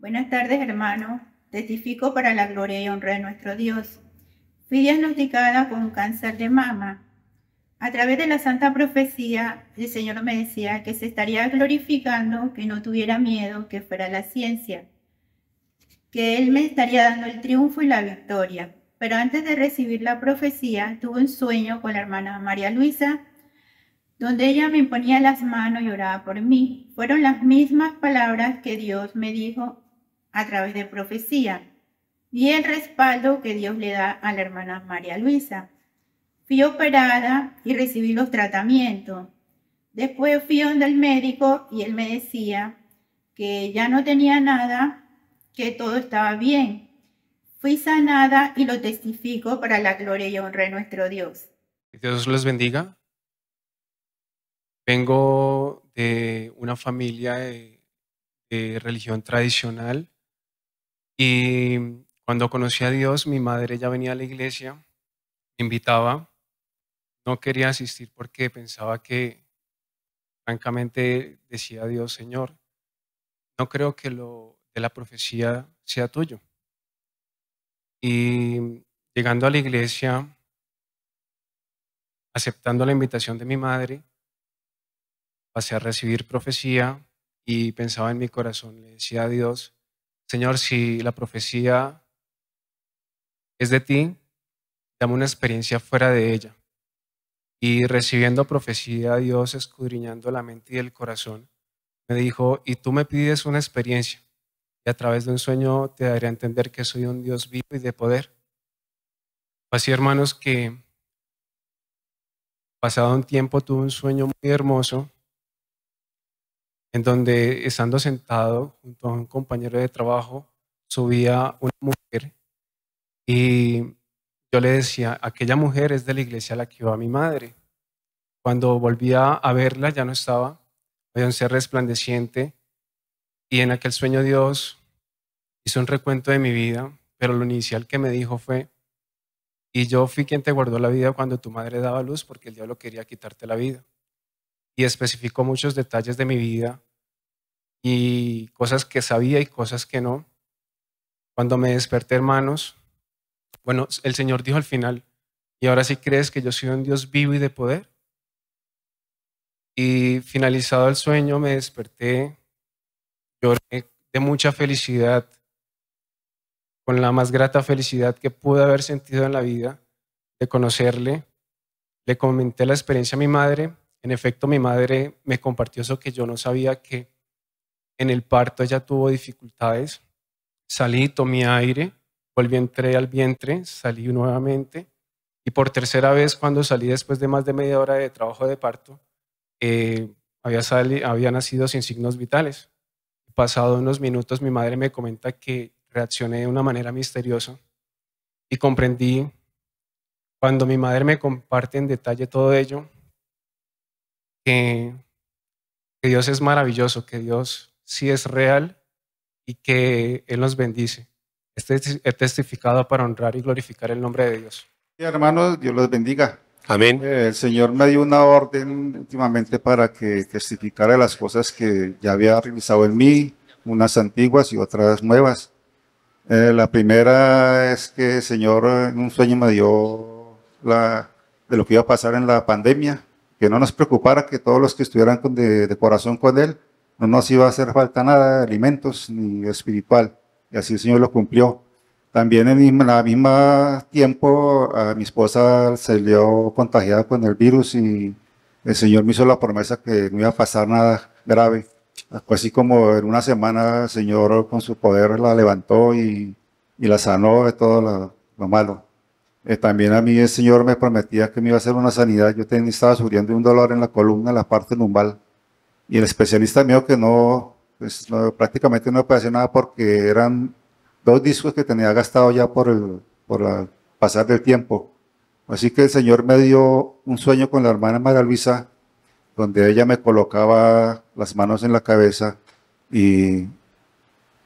Buenas tardes, hermano. Testifico para la gloria y honra de nuestro Dios. Fui diagnosticada con cáncer de mama. A través de la santa profecía, el Señor me decía que se estaría glorificando, que no tuviera miedo, que fuera la ciencia, que Él me estaría dando el triunfo y la victoria. Pero antes de recibir la profecía, tuve un sueño con la hermana María Luisa, donde ella me imponía las manos y oraba por mí. Fueron las mismas palabras que Dios me dijo a través de profecía y el respaldo que Dios le da a la hermana María Luisa. Fui operada y recibí los tratamientos. Después fui donde el médico y él me decía que ya no tenía nada, que todo estaba bien. Fui sanada y lo testifico para la gloria y honra de nuestro Dios. Dios los bendiga. Vengo de una familia de, de religión tradicional y cuando conocí a Dios, mi madre ya venía a la iglesia, me invitaba, no quería asistir porque pensaba que, francamente, decía Dios, Señor, no creo que lo de la profecía sea tuyo. Y llegando a la iglesia, aceptando la invitación de mi madre, pasé a recibir profecía y pensaba en mi corazón, le decía a Dios, Señor, si la profecía es de ti, dame una experiencia fuera de ella. Y recibiendo profecía, Dios escudriñando la mente y el corazón, me dijo, y tú me pides una experiencia, y a través de un sueño te daré a entender que soy un Dios vivo y de poder. Así, pues hermanos, que pasado un tiempo tuve un sueño muy hermoso en donde estando sentado junto a un compañero de trabajo, subía una mujer y yo le decía, aquella mujer es de la iglesia a la que iba mi madre. Cuando volvía a verla ya no estaba, había un ser resplandeciente y en aquel sueño Dios hizo un recuento de mi vida, pero lo inicial que me dijo fue, y yo fui quien te guardó la vida cuando tu madre daba luz porque el diablo quería quitarte la vida y especificó muchos detalles de mi vida y cosas que sabía y cosas que no. Cuando me desperté, hermanos, bueno, el Señor dijo al final, ¿y ahora sí crees que yo soy un Dios vivo y de poder? Y finalizado el sueño, me desperté, lloré de mucha felicidad, con la más grata felicidad que pude haber sentido en la vida de conocerle. Le comenté la experiencia a mi madre en efecto, mi madre me compartió eso que yo no sabía, que en el parto ella tuvo dificultades. Salí, tomé aire, volví, entré al vientre, salí nuevamente. Y por tercera vez, cuando salí después de más de media hora de trabajo de parto, eh, había, había nacido sin signos vitales. Pasado unos minutos, mi madre me comenta que reaccioné de una manera misteriosa y comprendí, cuando mi madre me comparte en detalle todo ello, que, Dios es maravilloso, que Dios sí es real y que Él nos bendice. Este he testificado para honrar y glorificar el nombre de Dios. Sí, hermanos, Dios los bendiga. Amén. Eh, el Señor me dio una orden últimamente para que testificara las cosas que ya había realizado en mí, unas antiguas y otras nuevas. Eh, la primera es que el Señor en un sueño me dio la, de lo que iba a pasar en la pandemia que no nos preocupara que todos los que estuvieran de, corazón con Él, no nos iba a hacer falta nada de alimentos ni espiritual. Y así el Señor lo cumplió. También en la misma tiempo a mi esposa se contagiada con el virus y el Señor me hizo la promesa que no iba a pasar nada grave. Así como en una semana el Señor con su poder la levantó y, la sanó de todo lo malo. Eh, también a mí el Señor me prometía que me iba a hacer una sanidad. Yo tenía, estaba sufriendo un dolor en la columna, en la parte lumbar. Y el especialista mío que pues, no, prácticamente no podía nada porque eran dos discos que tenía gastado ya por el por pasar del tiempo. Así que el Señor me dio un sueño con la hermana María Luisa, donde ella me colocaba las manos en la cabeza y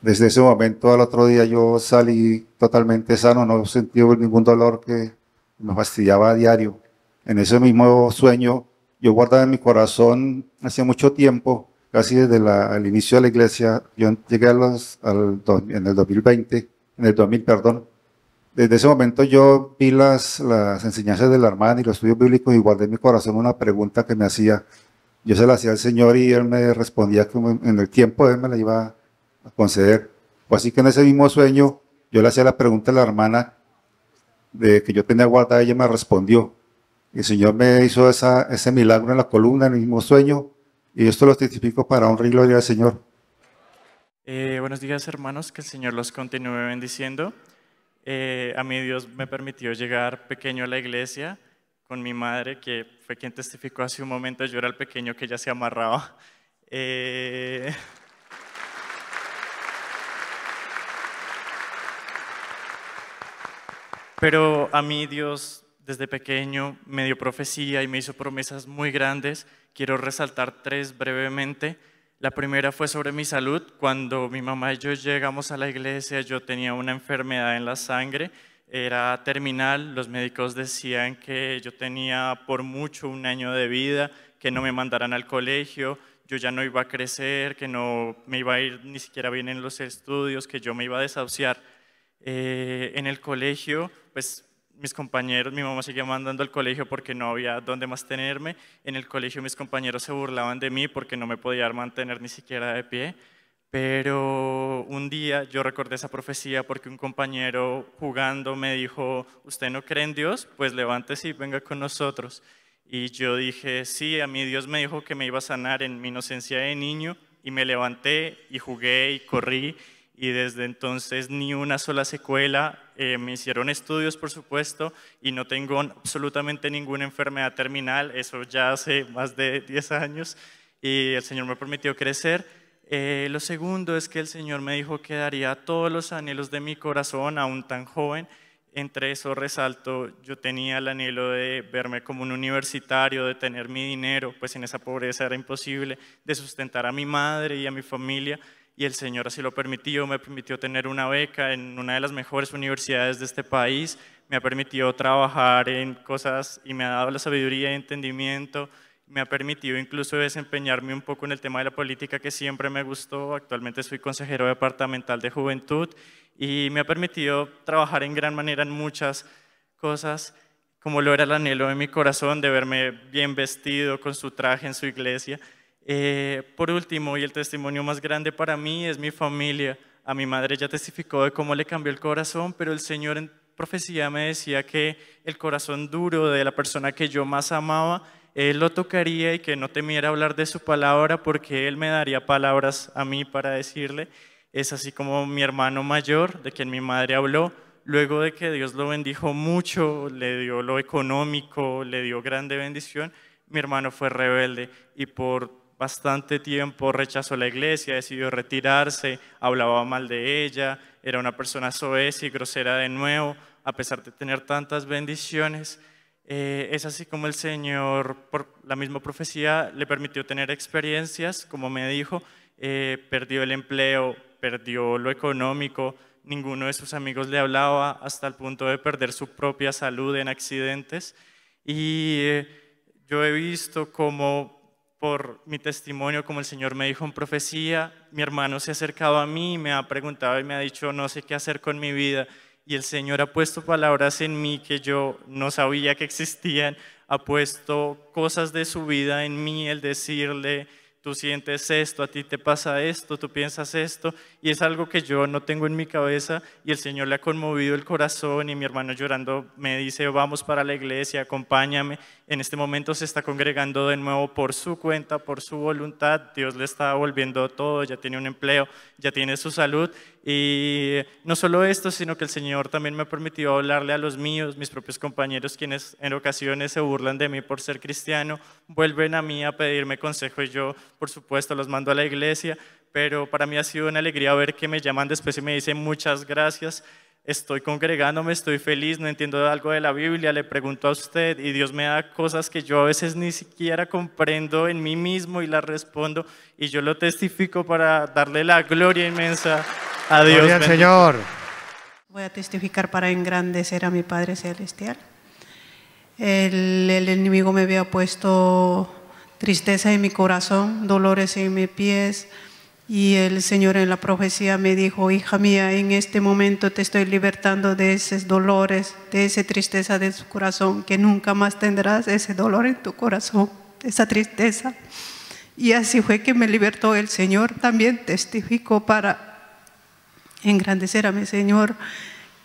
desde ese momento al otro día yo salí totalmente sano, no sentí ningún dolor que me fastidiaba a diario. En ese mismo sueño yo guardaba en mi corazón hace mucho tiempo, casi desde el inicio de la iglesia, yo llegué a los, en el 2020, en el 2000, perdón. Desde ese momento yo vi las, las enseñanzas del hermano y los estudios bíblicos y guardé en mi corazón una pregunta que me hacía. Yo se la hacía al Señor y Él me respondía que en el tiempo Él me la iba a conceder. pues así que en ese mismo sueño yo le hacía la pregunta a la hermana de que yo tenía guardada, ella me respondió. el Señor me hizo ese milagro en la columna, en el mismo sueño, y esto lo testifico para honrar y gloria del Señor. Eh, buenos días hermanos, que el Señor los continúe bendiciendo. Eh, a mí Dios me permitió llegar pequeño a la iglesia con mi madre, que fue quien testificó hace un momento, yo era el pequeño que ya se amarraba. Eh, Pero a mí Dios desde pequeño me dio profecía y me hizo promesas muy grandes. Quiero resaltar tres brevemente. La primera fue sobre mi salud. Cuando mi mamá y yo llegamos a la iglesia, yo tenía una enfermedad en la sangre. Era terminal. Los médicos decían que yo tenía por mucho un año de vida, que no me mandaran al colegio, yo ya no iba a crecer, que no me iba a ir ni siquiera bien en los estudios, que yo me iba a desahuciar. Eh, en el colegio, pues mis compañeros, mi mamá seguía mandando al colegio porque no había dónde más tenerme. En el colegio mis compañeros se burlaban de mí porque no me podía mantener ni siquiera de pie. Pero un día yo recordé esa profecía porque un compañero jugando me dijo, ¿usted no cree en Dios? Pues levántese y venga con nosotros. Y yo dije, sí, a mí Dios me dijo que me iba a sanar en mi inocencia de niño y me levanté y jugué y corrí y desde entonces ni una sola secuela. Eh, me hicieron estudios, por supuesto, y no tengo absolutamente ninguna enfermedad terminal. Eso ya hace más de 10 años y el Señor me permitió crecer. Eh, lo segundo es que el Señor me dijo que daría todos los anhelos de mi corazón, aún tan joven. Entre esos resalto, yo tenía el anhelo de verme como un universitario, de tener mi dinero, pues en esa pobreza era imposible, de sustentar a mi madre y a mi familia y el Señor así lo permitió, me permitió tener una beca en una de las mejores universidades de este país, me ha permitido trabajar en cosas y me ha dado la sabiduría y entendimiento, me ha permitido incluso desempeñarme un poco en el tema de la política que siempre me gustó, actualmente soy consejero departamental de juventud y me ha permitido trabajar en gran manera en muchas cosas como lo era el anhelo de mi corazón de verme bien vestido con su traje en su iglesia. Eh, por último, y el testimonio más grande para mí es mi familia. A mi madre ya testificó de cómo le cambió el corazón, pero el Señor en profecía me decía que el corazón duro de la persona que yo más amaba, Él lo tocaría y que no temiera hablar de su palabra porque Él me daría palabras a mí para decirle. Es así como mi hermano mayor, de quien mi madre habló, luego de que Dios lo bendijo mucho, le dio lo económico, le dio grande bendición, mi hermano fue rebelde y por bastante tiempo rechazó la iglesia, decidió retirarse, hablaba mal de ella, era una persona soez y grosera de nuevo, a pesar de tener tantas bendiciones. Eh, es así como el Señor, por la misma profecía, le permitió tener experiencias, como me dijo, eh, perdió el empleo, perdió lo económico, ninguno de sus amigos le hablaba hasta el punto de perder su propia salud en accidentes. Y eh, yo he visto cómo por mi testimonio, como el Señor me dijo en profecía, mi hermano se ha acercado a mí, y me ha preguntado y me ha dicho, no sé qué hacer con mi vida. Y el Señor ha puesto palabras en mí que yo no sabía que existían, ha puesto cosas de su vida en mí, el decirle, tú sientes esto, a ti te pasa esto, tú piensas esto, y es algo que yo no tengo en mi cabeza y el Señor le ha conmovido el corazón y mi hermano llorando me dice, vamos para la iglesia, acompáñame. En este momento se está congregando de nuevo por su cuenta, por su voluntad, Dios le está volviendo todo, ya tiene un empleo, ya tiene su salud y no solo esto, sino que el Señor también me ha permitido hablarle a los míos, mis propios compañeros, quienes en ocasiones se burlan de mí por ser cristiano, vuelven a mí a pedirme consejo y yo, por supuesto, los mando a la iglesia, pero para mí ha sido una alegría ver que me llaman después y me dicen muchas gracias. Estoy congregándome, estoy feliz, no entiendo algo de la Biblia, le pregunto a usted y Dios me da cosas que yo a veces ni siquiera comprendo en mí mismo y las respondo y yo lo testifico para darle la gloria inmensa Adiós. Señor. Voy a testificar para engrandecer a mi Padre Celestial. El, enemigo me había puesto tristeza en mi corazón, dolores en mis pies. Y el Señor en la profecía me dijo, hija mía, en este momento te estoy libertando de esos dolores, de esa tristeza de tu corazón, que nunca más tendrás ese dolor en tu corazón, esa tristeza. Y así fue que me libertó el Señor. También testifico para engrandecer a mi Señor,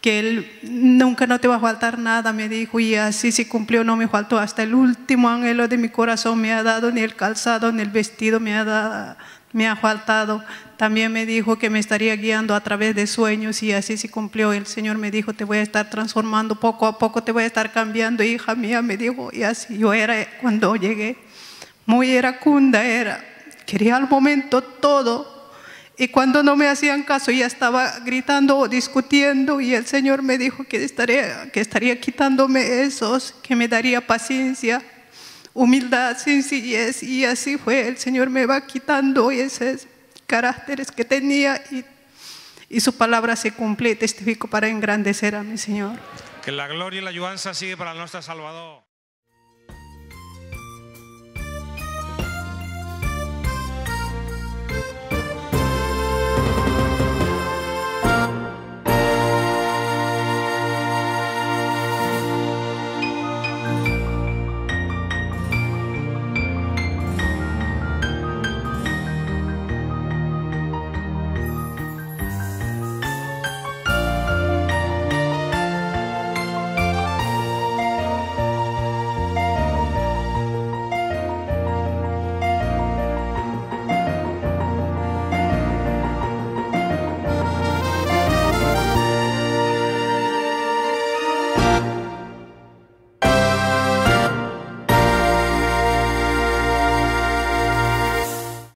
que Él nunca no te va a faltar nada, me dijo, y así se cumplió, no me faltó, hasta el último anhelo de mi corazón me ha dado, ni el calzado, ni el vestido me ha me ha faltado. También me dijo que me estaría guiando a través de sueños y así se cumplió. El Señor me dijo, te voy a estar transformando poco a poco, te voy a estar cambiando, hija mía, me dijo. Y así yo era cuando llegué. Muy iracunda era. Quería al momento todo. Y cuando no me hacían caso, ya estaba gritando o discutiendo y el Señor me dijo que estaría, que quitándome esos, que me daría paciencia, humildad, sencillez. Y así fue, el Señor me va quitando esos caracteres que tenía y, y su palabra se cumple. Testifico para engrandecer a mi Señor. Que la gloria y la ayudanza sigue para nuestro Salvador.